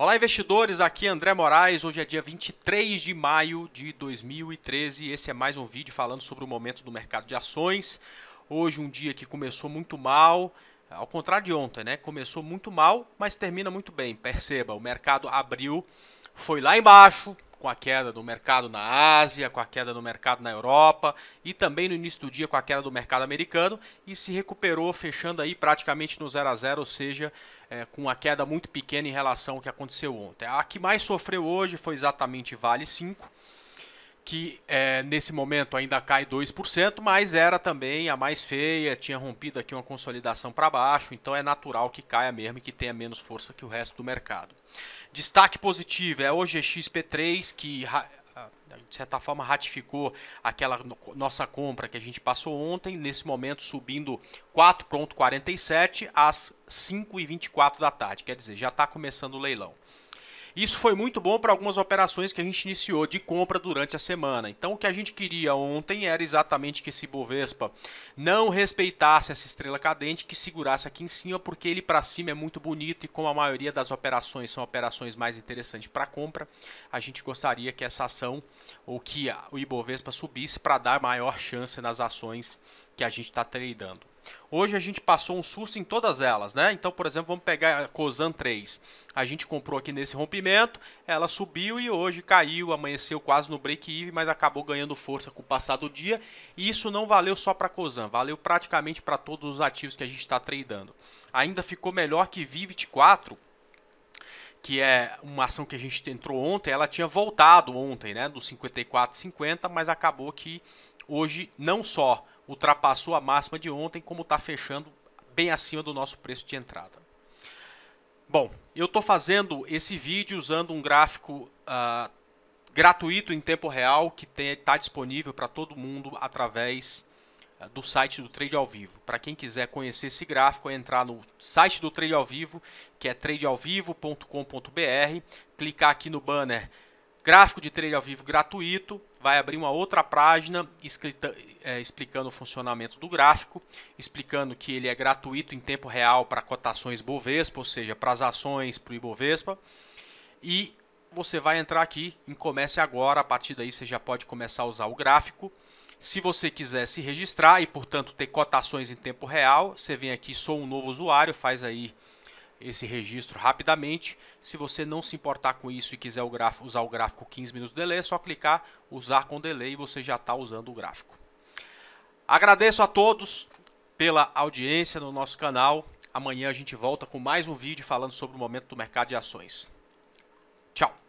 Olá, investidores. Aqui é André Moraes. Hoje é dia 23 de maio de 2013. Esse é mais um vídeo falando sobre o momento do mercado de ações. Hoje, um dia que começou muito mal, ao contrário de ontem, né? Começou muito mal, mas termina muito bem. Perceba, o mercado abriu, foi lá embaixo, com a queda do mercado na Ásia, com a queda do mercado na Europa e também no início do dia com a queda do mercado americano e se recuperou fechando aí praticamente no 0 a 0, ou seja, é, com uma queda muito pequena em relação ao que aconteceu ontem. A que mais sofreu hoje foi exatamente Vale 5 que é, nesse momento ainda cai 2%, mas era também a mais feia, tinha rompido aqui uma consolidação para baixo, então é natural que caia mesmo e que tenha menos força que o resto do mercado. Destaque positivo é o GXP3, que ah, de certa forma ratificou aquela nossa compra que a gente passou ontem, nesse momento subindo 4,47 às 5h24 da tarde, quer dizer, já está começando o leilão. Isso foi muito bom para algumas operações que a gente iniciou de compra durante a semana. Então, o que a gente queria ontem era exatamente que esse Bovespa não respeitasse essa estrela cadente, que segurasse aqui em cima, porque ele para cima é muito bonito e como a maioria das operações são operações mais interessantes para compra, a gente gostaria que essa ação ou que o Ibovespa subisse para dar maior chance nas ações que a gente está tradando. Hoje a gente passou um susto em todas elas, né? Então, por exemplo, vamos pegar a Cosan 3. A gente comprou aqui nesse rompimento, ela subiu e hoje caiu, amanheceu quase no break-even, mas acabou ganhando força com o passar do dia. E isso não valeu só para a Cosan, valeu praticamente para todos os ativos que a gente está tradando. Ainda ficou melhor que Vivit 4, que é uma ação que a gente entrou ontem, ela tinha voltado ontem, né, do 54,50, mas acabou que hoje não só ultrapassou a máxima de ontem, como está fechando bem acima do nosso preço de entrada. Bom, eu estou fazendo esse vídeo usando um gráfico uh, gratuito em tempo real que está disponível para todo mundo através ah, do site do Trade ao Vivo. Para quem quiser conhecer esse gráfico, é entrar no site do Trade ao Vivo, que é tradealvivo.com.br, clicar aqui no banner Gráfico de Trade ao Vivo gratuito vai abrir uma outra página escrita, é, explicando o funcionamento do gráfico, explicando que ele é gratuito em tempo real para cotações Bovespa, ou seja, para as ações para o Ibovespa. E você vai entrar aqui em Comece Agora, a partir daí você já pode começar a usar o gráfico. Se você quiser se registrar e, portanto, ter cotações em tempo real, você vem aqui, sou um novo usuário, faz aí esse registro rapidamente. Se você não se importar com isso e quiser o gráfico, usar o gráfico 15 minutos de delay, é só clicar usar com delay e você já está usando o gráfico. Agradeço a todos pela audiência no nosso canal. Amanhã a gente volta com mais um vídeo falando sobre o momento do mercado de ações. Tchau!